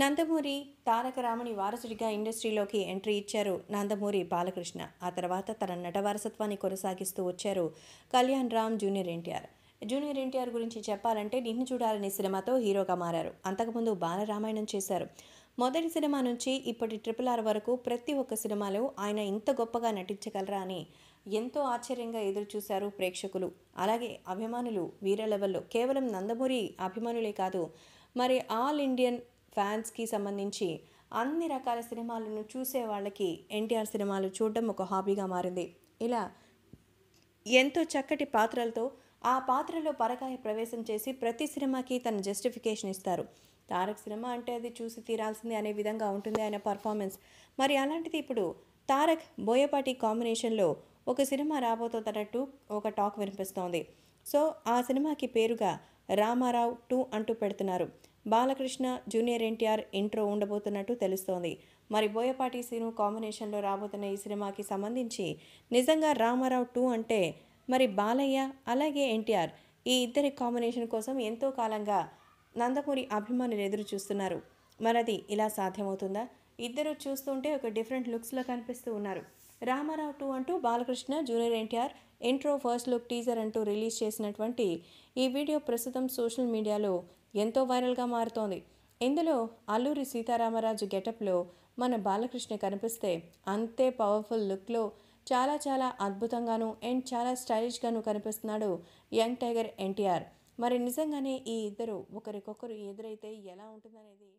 నందమూరి తారక తారకరాముని వారసుడిగా ఇండస్ట్రీలోకి ఎంట్రీ ఇచ్చారు నందమూరి బాలకృష్ణ ఆ తర్వాత తన నట వారసత్వాన్ని కొనసాగిస్తూ వచ్చారు Kalyan Ram junior NTR junior NTR గురించి చెప్పాలంటే నిన్ను చూడాలనే సినిమాతో హీరోగా మారారు అంతకుముందు బాలరామాయణం చేశారు మొదటి సినిమా నుంచి ఇప్పటి ట్రిపుల్ ఆర్ వరకు ప్రతి ఒక్క సినిమాలో ఆయన ఇంత గొప్పగా నటించగలరా అని ఎంతో ఆశ్చర్యంగా ఎదురుచూశారు ప్రేక్షకులు అలాగే అభిమానులు వీర లెవెల్లో కేవలం నందమూరి అభిమానులే కాదు మరి ఆల్ ఇండియన్ ఫ్యాన్స్కి సంబంధించి అన్ని రకాల సినిమాలను చూసే వాళ్ళకి ఎన్టీఆర్ సినిమాలు చూడడం ఒక హాబీగా మారింది ఇలా ఎంతో చక్కటి పాత్రలతో ఆ పాత్రలో పరకాయ ప్రవేశం చేసి ప్రతి సినిమాకి తన జస్టిఫికేషన్ ఇస్తారు తారక్ సినిమా అంటే అది చూసి తీరాల్సింది అనే విధంగా ఉంటుంది ఆయన పర్ఫార్మెన్స్ మరి అలాంటిది ఇప్పుడు తారక్ బోయపాటి కాంబినేషన్లో ఒక సినిమా రాబోతుందన్నట్టు ఒక టాక్ వినిపిస్తోంది సో ఆ సినిమాకి పేరుగా రామారావు టూ అంటూ పెడుతున్నారు బాలకృష్ణ జూనియర్ ఎన్టీఆర్ ఇంట్రో ఉండబోతున్నట్టు తెలుస్తోంది మరి బోయపాటి సీను కాంబినేషన్లో రాబోతున్న ఈ సినిమాకి సంబంధించి నిజంగా రామారావు టూ అంటే మరి బాలయ్య అలాగే ఎన్టీఆర్ ఈ ఇద్దరి కాంబినేషన్ కోసం ఎంతో కాలంగా నందమూరి అభిమానులు ఎదురు చూస్తున్నారు మరది ఇలా సాధ్యమవుతుందా ఇద్దరు చూస్తుంటే ఒక డిఫరెంట్ లుక్స్లో కనిపిస్తూ ఉన్నారు రామారావు టూ అంటూ Balakrishna junior NTR intro first look teaser అంటూ రిలీజ్ చేసినటువంటి ఈ వీడియో ప్రస్తుతం సోషల్ మీడియాలో ఎంతో వైరల్గా మారుతోంది ఇందులో అల్లూరి సీతారామరాజు గెటప్లో మన బాలకృష్ణ కనిపిస్తే అంతే పవర్ఫుల్ లుక్లో చాలా చాలా అద్భుతంగాను అండ్ చాలా స్టైలిష్గాను కనిపిస్తున్నాడు యంగ్ టైగర్ ఎన్టీఆర్ మరి నిజంగానే ఈ ఇద్దరు ఒకరికొకరు ఎదురైతే ఎలా ఉంటుందనేది